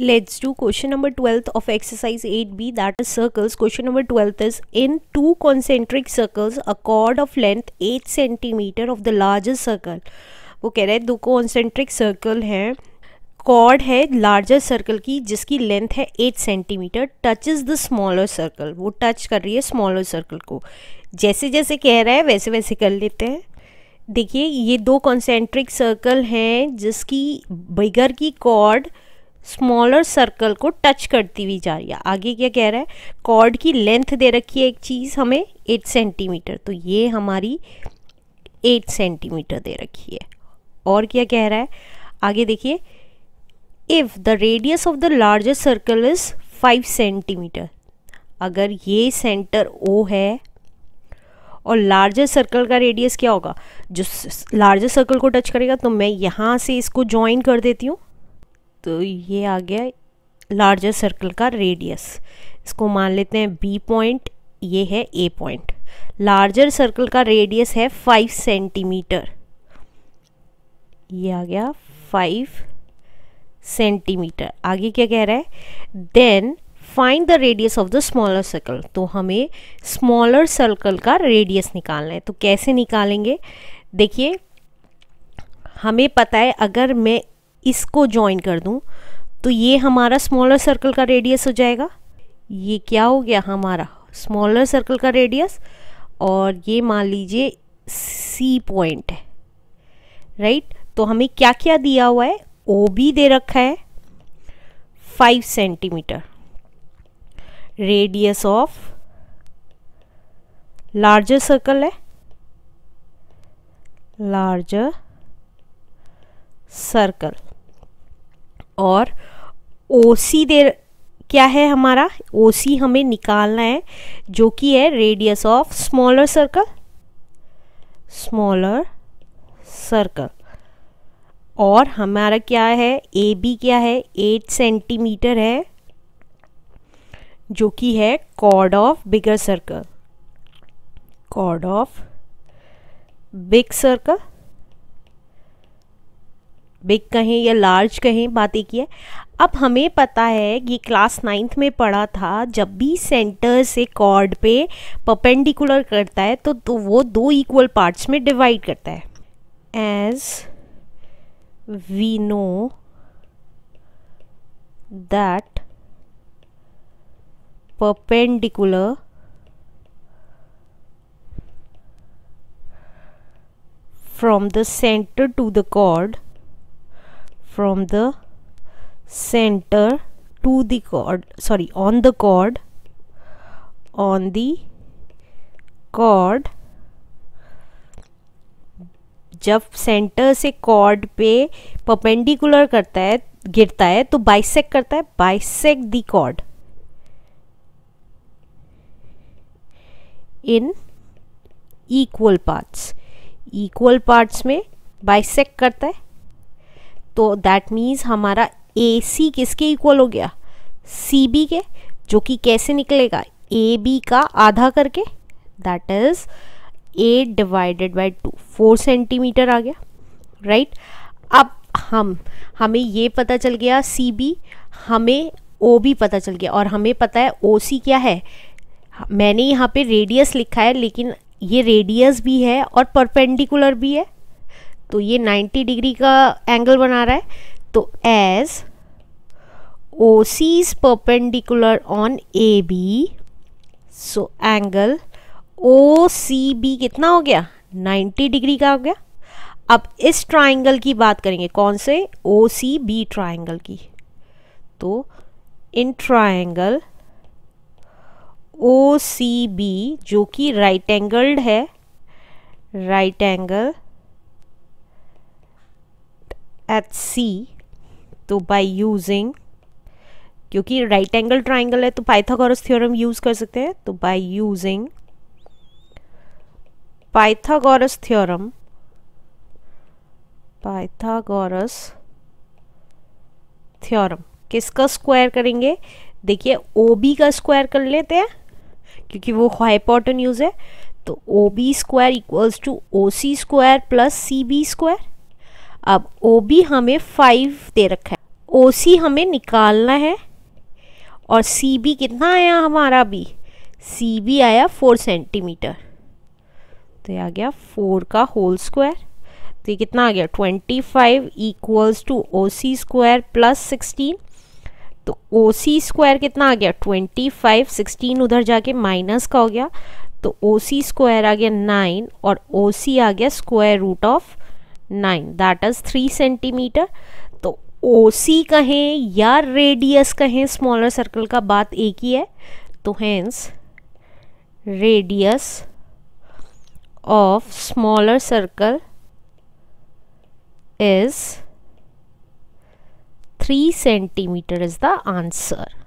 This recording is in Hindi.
Let's do question number 12 of exercise 8b that is circles. Question number 12 is in two concentric circles a chord of length 8 cm of the largest circle. वो कह रहा है दो concentric circle हैं कॉर्ड है लार्जर सर्कल की जिसकी लेंथ है eight centimetre touches the smaller circle वो टच कर रही है स्मॉलर सर्कल को जैसे जैसे कह रहा है वैसे वैसे कर लेते हैं देखिए ये दो कॉन्सेंट्रिक सर्कल हैं जिसकी बिगर की कॉर्ड स्मॉलर सर्कल को टच करती हुई जा रही है आगे क्या कह रहा है कॉर्ड की लेंथ दे रखी है एक चीज़ हमें एट सेंटीमीटर तो ये हमारी एट सेंटीमीटर दे रखी है और क्या कह रहा है आगे देखिए if the radius of the largest circle is five centimetre अगर ये सेंटर ओ है और लार्जेस्ट सर्कल का रेडियस क्या होगा जो लार्जेस्ट सर्कल को टच करेगा तो मैं यहाँ से इसको ज्वाइन कर देती हूँ तो ये आ गया लार्जर सर्कल का रेडियस इसको मान लेते हैं बी पॉइंट ये है ए पॉइंट लार्जर सर्कल का रेडियस है फाइव सेंटीमीटर ये आ गया फाइव सेंटीमीटर आगे क्या कह रहा है then find the radius of the smaller circle तो हमें स्मॉलर सर्कल का रेडियस निकालना है तो कैसे निकालेंगे देखिए हमें पता है अगर मैं इसको ज्वाइन कर दूँ तो ये हमारा स्मॉलर सर्कल का रेडियस हो जाएगा ये क्या हो गया हमारा स्मॉलर सर्कल का रेडियस और ये मान लीजिए सी पॉइंट है राइट तो हमें क्या क्या दिया हुआ है ओ बी दे रखा है five centimetre radius of larger circle है लार्जर सर्कल और ओ सी दे क्या है हमारा ओ सी हमें निकालना है जो कि है radius of smaller circle smaller circle और हमारा क्या है ए बी क्या है एट सेंटीमीटर है जो कि है chord of bigger circle chord of big circle big कहें या लार्ज कहें बात एक ही है अब हमें पता है कि क्लास नाइन्थ में पढ़ा था जब भी सेंटर से कॉर्ड पे परपेंडिकुलर करता है तो, तो वो दो इक्वल पार्ट्स में डिवाइड करता है as we know that perpendicular from the center to the chord from the center to the chord sorry on the chord on the chord जब सेंटर से कॉर्ड पे परपेंडिकुलर करता है गिरता है तो बाइसेक करता है bisect the chord in equal parts equal parts में बाइसेक करता है तो दैट मीन्स हमारा ए सी किसके इक्वल हो गया सी बी के जो कि कैसे निकलेगा ए बी का आधा करके that is A divided by two four centimetre आ गया राइट right? अब हम हमें ये पता चल गया सी बी हमें ओ बी पता चल गया और हमें पता है ओ सी क्या है मैंने यहाँ पे रेडियस लिखा है लेकिन ये रेडियस भी है और परपेंडिकुलर भी है तो ये 90 डिग्री का एंगल बना रहा है तो as O C is perpendicular on A B so angle O C B कितना हो गया 90 डिग्री का हो गया अब इस ट्राइंगल की बात करेंगे कौन से ओ सी बी ट्राइंगल की तो in triangle O C B जो कि राइट एंगल्ड है राइट एंगल एट सी तो बाय यूजिंग क्योंकि राइट एंगल ट्राइंगल है तो पाइथागोरस थ्योरम यूज़ कर सकते हैं तो by using Pythagoras theorem Pythagoras theorem किसका स्क्वायर करेंगे देखिए ओ बी का स्क्वायर कर लेते हैं क्योंकि वो हाईपोटन यूज़ है तो O B square equals to O C square plus C B square अब ओ बी हमें फाइव दे रखा है ओ सी हमें निकालना है और सी बी कितना आया हमारा अभी सी बी आया फोर सेंटीमीटर तो ये आ गया फोर का होल स्क्वायर तो ये कितना आ गया twenty five equals to O C square plus sixteen तो ओ सी स्क्वायर कितना आ गया ट्वेंटी फाइव सिक्सटीन उधर जाके माइनस का हो गया तो ओ सी स्क्वायर आ गया नाइन और ओ सी आ गया square root of nine that is three centimetre तो ओ सी कहें या रेडियस कहें स्मॉलर सर्कल का बात एक ही है तो hence radius of smaller circle is three centimetre is the answer